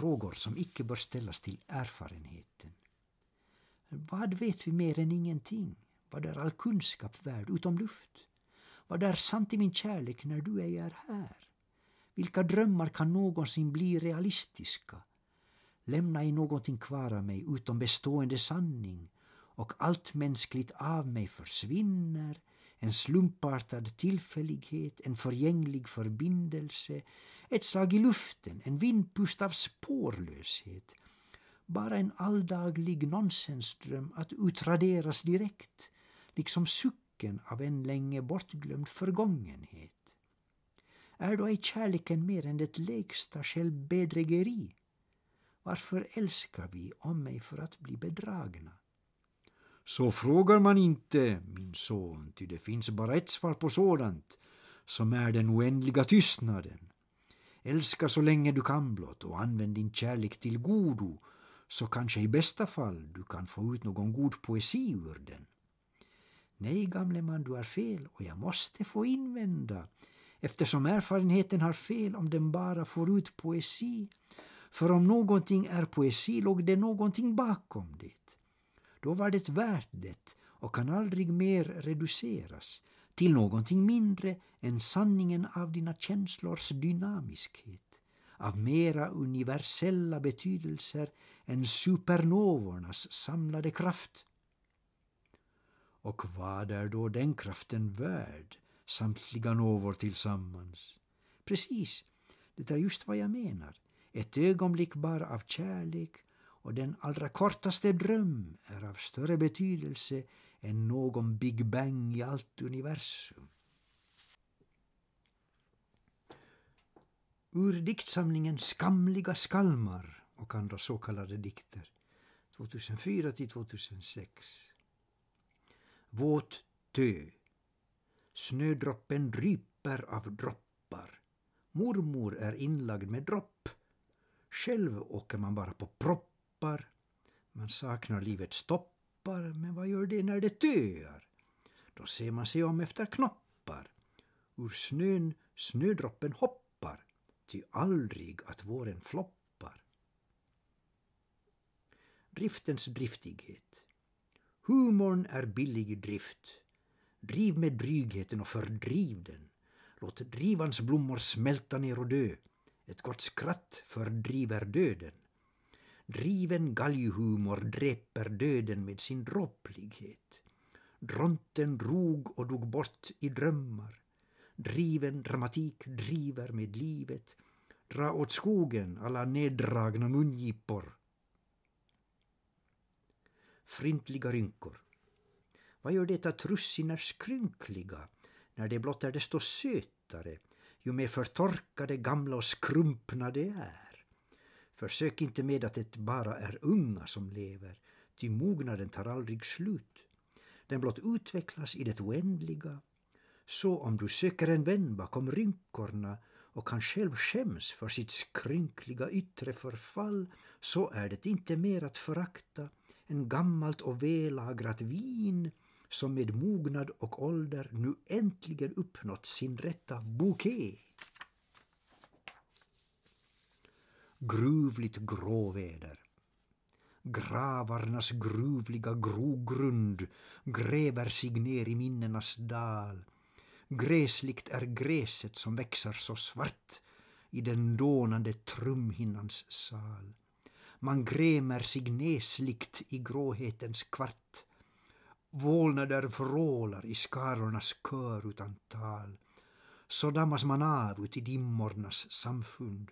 frågor som icke bör ställas till erfarenheten. Vad vet vi mer än ingenting? Vad är all kunskap värd utom luft? Vad är sant i min kärlek när du ej är här? Vilka drömmar kan någonsin bli realistiska? Lämna i någonting kvar av mig utom bestående sanning och allt mänskligt av mig försvinner en slumpartad tillfällighet, en förgänglig förbindelse, ett slag i luften, en vindpust av spårlöshet. Bara en alldaglig nonsensdröm att utraderas direkt, liksom sucken av en länge bortglömd förgångenhet. Är då ej kärleken mer än det lägsta självbedrägeri? Varför älskar vi om mig för att bli bedragna? Så frågar man inte, min son, ty det finns bara ett svar på sådant, som är den oändliga tystnaden. Älska så länge du kan blott och använd din kärlek till godo, så kanske i bästa fall du kan få ut någon god poesi ur den. Nej, gamle man, du har fel och jag måste få invända, eftersom erfarenheten har fel om den bara får ut poesi. För om någonting är poesi låg det någonting bakom det. Då var det värt det och kan aldrig mer reduceras till någonting mindre än sanningen av dina känslors dynamiskhet, av mera universella betydelser än supernovornas samlade kraft. Och vad är då den kraften värd, samtliga novor tillsammans? Precis, det är just vad jag menar. Ett ögonblick bara av kärlek och den allra kortaste dröm är av större betydelse än någon Big Bang i allt universum. Ur diktsamlingen Skamliga skalmar och andra så kallade dikter 2004 till 2006. Våt tö. Snödroppen dryper av droppar. Mormor är inlagd med dropp. Själv åker man bara på propp knoppar. Man saknar livets toppar, men vad gör det när det töar? Då ser man sig om efter knoppar. Ur snön snödroppen hoppar, ty aldrig att våren floppar. Driftens driftighet. Humorn är billig i drift. Driv med drygheten och fördriv den. Låt drivans blommor smälta ner och dö. Ett gott skratt fördriver döden. Driven galghumor dräper döden med sin dropplighet. Dronten drog och dog bort i drömmar. Driven dramatik driver med livet. Dra åt skogen alla neddragna mungipor Frintliga rynkor. Vad gör detta trussiner skrynkliga när det blott är desto sötare ju mer förtorkade, gamla och skrumpna de är? Försök inte med att det bara är unga som lever, ty mognaden tar aldrig slut. Den blott utvecklas i det oändliga. Så om du söker en vän bakom rynkorna och kan själv skäms för sitt skrynkliga yttre förfall, så är det inte mer att förakta än gammalt och vällagrat vin som med mognad och ålder nu äntligen uppnått sin rätta bouquet. gruvligt gråväder. Gravarnas gruvliga grogrund gräver sig ner i minnenas dal. Gräsligt är gräset som växer så svart i den dånande trumhinnans sal. Man grämer sig nesligt i gråhetens kvart. Vålnader vrålar i skarornas kör utan tal. Så dammas man av uti dimmornas samfund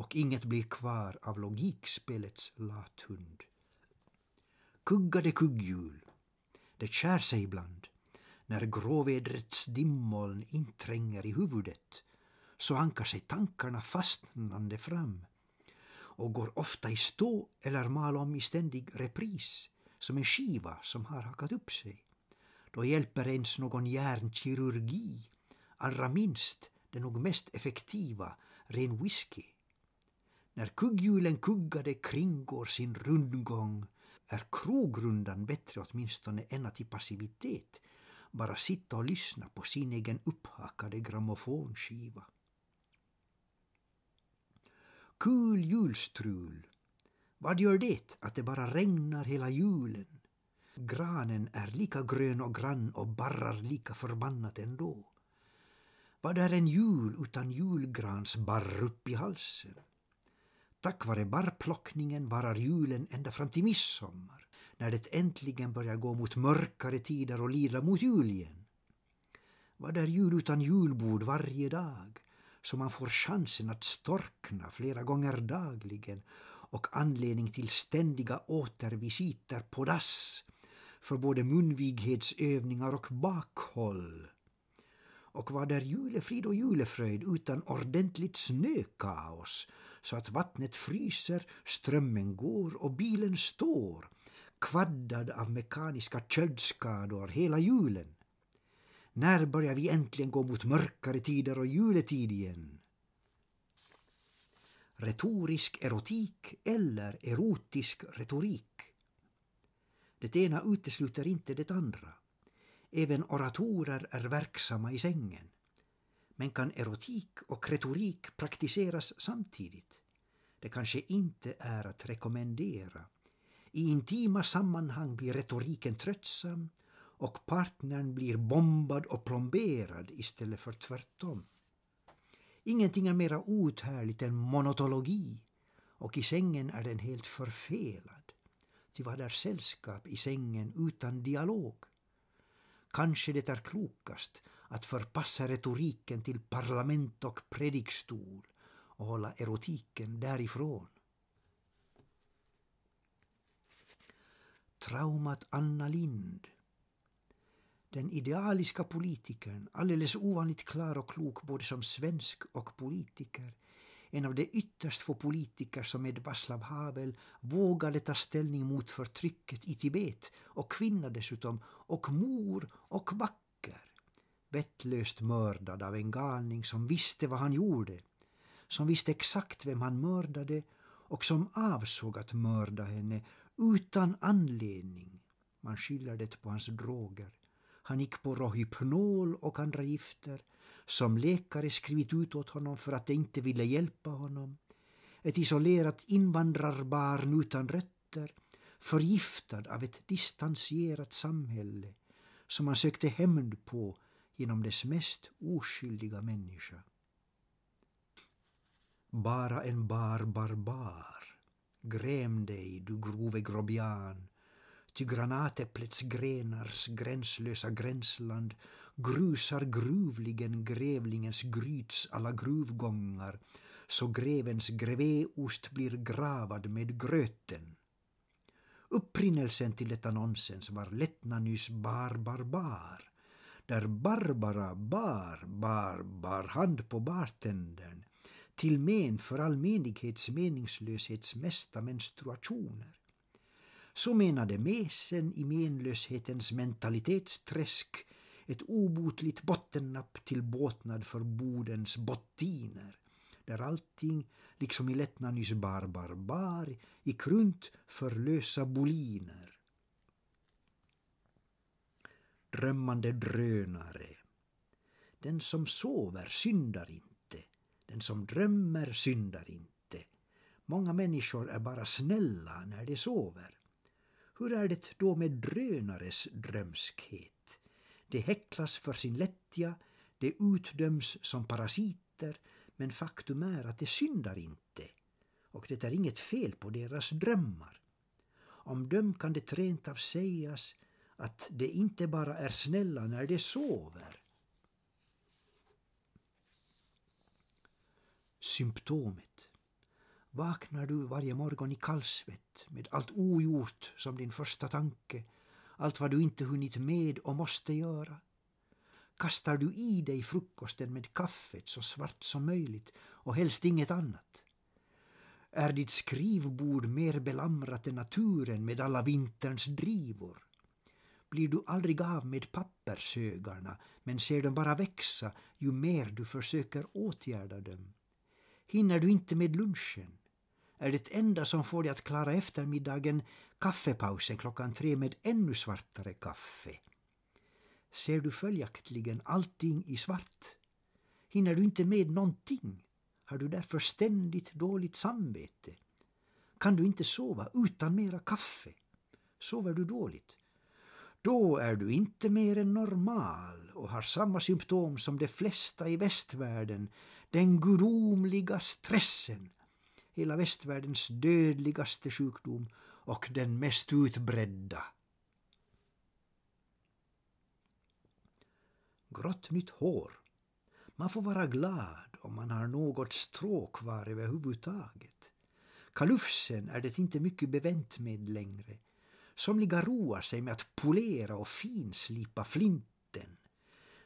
och inget blir kvar av logikspelets lathund. Kuggade kugghjul, det kär sig ibland när gråvädrets dimmoln intränger i huvudet så ankar sig tankarna fastnande fram och går ofta i stå eller mal om i ständig repris som en skiva som har hakat upp sig. Då hjälper ens någon hjärnkirurgi, allra minst det nog mest effektiva, ren whisky när kugghjulen kuggade kringgår sin rundgång är krogrundan bättre åtminstone än att i passivitet bara sitta och lyssna på sin egen upphakade grammofonskiva. Kul julstrul. Vad gör det att det bara regnar hela julen? Granen är lika grön och grann och barrar lika förbannat ändå. Vad är en jul utan julgransbarr upp i halsen? Tack vare barrplockningen varar julen ända fram till midsommar, när det äntligen börjar gå mot mörkare tider och lida mot jul igen. Vad är jul utan julbord varje dag, så man får chansen att storkna flera gånger dagligen och anledning till ständiga återvisiter på dass för både munvighetsövningar och bakhåll. Och vad är julefrid och julefröjd utan ordentligt snökaos så att vattnet fryser, strömmen går och bilen står kvaddad av mekaniska köldskador hela julen. När börjar vi äntligen gå mot mörkare tider och juletid igen? Retorisk erotik eller erotisk retorik. Det ena utesluter inte det andra. Även oratorer är verksamma i sängen. Men kan erotik och retorik praktiseras samtidigt? Det kanske inte är att rekommendera. I intima sammanhang blir retoriken tröttsam och partnern blir bombad och plomberad istället för tvärtom. Ingenting är mera outhärdligt än monotologi och i sängen är den helt förfelad. Ty vad är sällskap i sängen utan dialog? Kanske det är klokast att förpassa retoriken till parlament och predikstol och hålla erotiken därifrån. Traumat Anna Lind. Den idealiska politikern, alldeles ovanligt klar och klok både som svensk och politiker, en av de ytterst få politiker som med Václav Havel vågade ta ställning mot förtrycket i Tibet och kvinna dessutom, och mor och vacker vettlöst mördad av en galning som visste vad han gjorde, som visste exakt vem han mördade och som avsåg att mörda henne utan anledning. Man skyller det på hans droger. Han gick på Rohypnol och andra gifter som läkare skrivit ut åt honom för att de inte ville hjälpa honom. Ett isolerat invandrarbarn utan rötter, förgiftad av ett distanserat samhälle som han sökte hämnd på inom dess mest oskyldiga människa. Bara en bar barbar. Gräm dig, du grove grobian. Ty granatäpplets grenars gränslösa gränsland grusar gruvligen grävlingens gryts alla gruvgångar så grevens grevéost blir gravad med gröten. Upprinnelsen till detta nonsens var lättna nyss bar barbar där Barbara bar, bar, bar hand på bartendern till men för all menighets meningslöshets mesta menstruationer. Så menade mesen i menlöshetens mentalitetsträsk ett obotligt bottennapp till båtnad för bodens bottiner där allting, liksom i Lettnanys Bar, gick runt för lösa boliner drömmande drönare. Den som sover syndar inte. Den som drömmer syndar inte. Många människor är bara snälla när de sover. Hur är det då med drönares drömskhet? De häcklas för sin lättja, de utdöms som parasiter, men faktum är att de syndar inte. Och det är inget fel på deras drömmar. Om dem kan det rent av sägas att det inte bara är snälla när de sover. Symptomet. Vaknar du varje morgon i kallsvett med allt ogjort som din första tanke, allt vad du inte hunnit med och måste göra? Kastar du i dig frukosten med kaffet så svart som möjligt och helst inget annat? Är ditt skrivbord mer belamrat än naturen med alla vinterns drivor? blir du aldrig av med pappershögarna men ser dem bara växa ju mer du försöker åtgärda dem. Hinner du inte med lunchen är det enda som får dig att klara eftermiddagen kaffepausen klockan tre med ännu svartare kaffe. Ser du följaktligen allting i svart? Hinner du inte med någonting har du därför ständigt dåligt samvete. Kan du inte sova utan mera kaffe? Sover du dåligt? Då är du inte mer än normal och har samma symptom som de flesta i västvärlden, den gudomliga stressen, hela västvärldens dödligaste sjukdom och den mest utbredda. Grått nytt hår. Man får vara glad om man har något strå kvar överhuvudtaget. Kalufsen är det inte mycket bevänt med längre. Somliga roar sig med att polera och finslipa flinten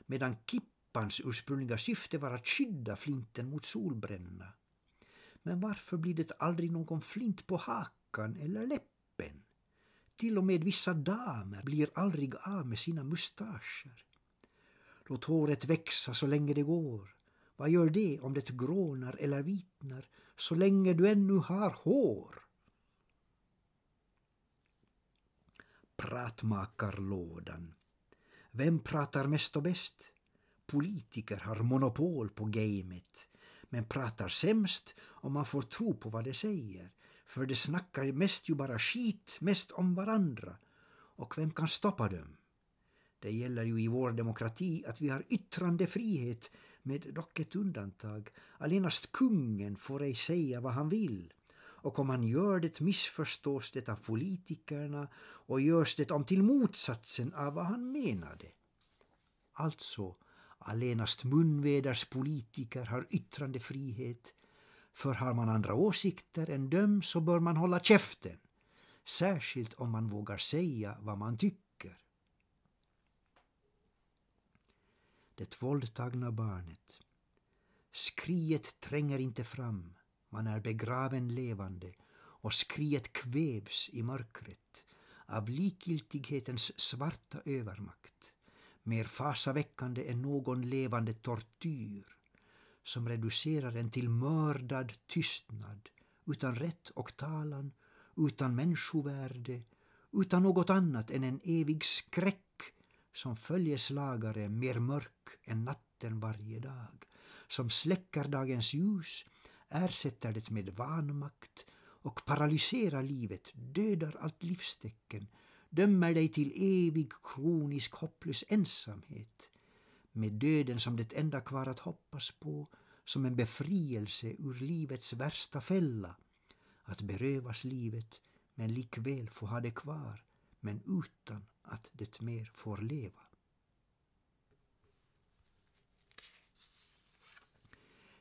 medan kippans ursprungliga syfte var att skydda flinten mot solbränna. Men varför blir det aldrig någon flint på hakan eller läppen? Till och med vissa damer blir aldrig av med sina mustascher. Låt håret växa så länge det går. Vad gör det om det grånar eller vitnar så länge du ännu har hår? Pratmakarlådan. Vem pratar mest och bäst? Politiker har monopol på gamet men pratar sämst om man får tro på vad de säger. För de snackar mest ju bara skit, mest om varandra. Och vem kan stoppa dem? Det gäller ju i vår demokrati att vi har yttrandefrihet med dock ett undantag. Allenast kungen får ej säga vad han vill. Och om man gör det missförstås det av politikerna och görs det om till motsatsen av vad han menade. Alltså, allenast munväders politiker har yttrandefrihet. För har man andra åsikter än dem så bör man hålla käften. Särskilt om man vågar säga vad man tycker. Det våldtagna barnet. Skriet tränger inte fram. Man är begraven levande och skriet kvävs i mörkret av likgiltighetens svarta övermakt, mer fasaväckande än någon levande tortyr som reducerar en till mördad tystnad utan rätt och talan, utan människovärde, utan något annat än en evig skräck som följeslagare mer mörk än natten varje dag, som släcker dagens ljus, ersätter det med vanmakt och paralyserar livet, dödar allt livstecken, dömer dig till evig kronisk hopplös ensamhet med döden som det enda kvar att hoppas på, som en befrielse ur livets värsta fälla, att berövas livet men likväl få ha det kvar, men utan att det mer får leva.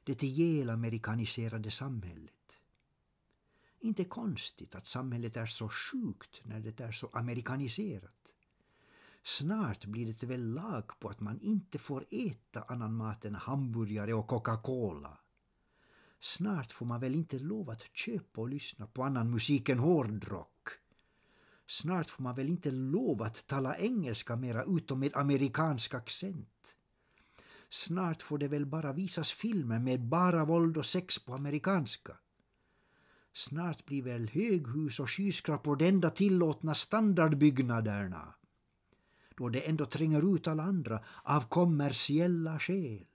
det amerikaniserade samhället. Inte konstigt att samhället är så sjukt när det är så amerikaniserat. Snart blir det väl lag på att man inte får äta annan mat än hamburgare och Coca-Cola. Snart får man väl inte lov att köpa och lyssna på annan musik än hårdrock. Snart får man väl inte lov att tala engelska mera utom med amerikansk accent. Snart får det väl bara visas filmer med bara våld och sex på amerikanska. Snart blir väl höghus och skyskrapor de enda tillåtna standardbyggnaderna. Då det ändå tränger ut alla andra av kommersiella skäl.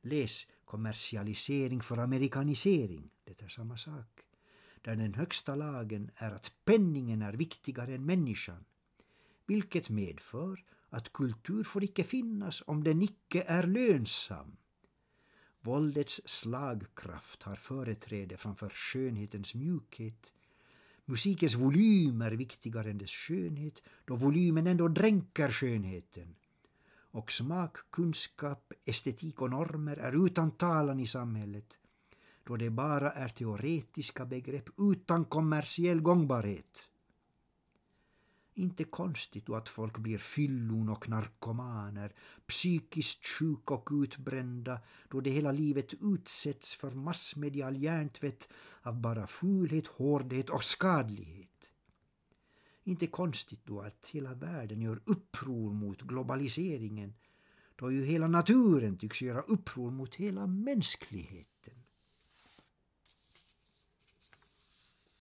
Läs kommersialisering för amerikanisering. Det är samma sak. Där den högsta lagen är att penningen är viktigare än människan. Vilket medför att kultur får icke finnas om den icke är lönsam. Våldets slagkraft har företräde framför skönhetens mjukhet. Musikens volym är viktigare än dess skönhet, då volymen ändå dränker skönheten. Och smak, kunskap, estetik och normer är utan talan i samhället, då det bara är teoretiska begrepp utan kommersiell gångbarhet. Inte konstigt att folk blir fyllon och narkomaner, psykiskt sjuka och utbrända då de hela livet utsätts för massmedial hjärntvätt av bara fulhet, hårdhet och skadlighet. Inte konstigt då att hela världen gör uppror mot globaliseringen då ju hela naturen tycks göra uppror mot hela mänskligheten.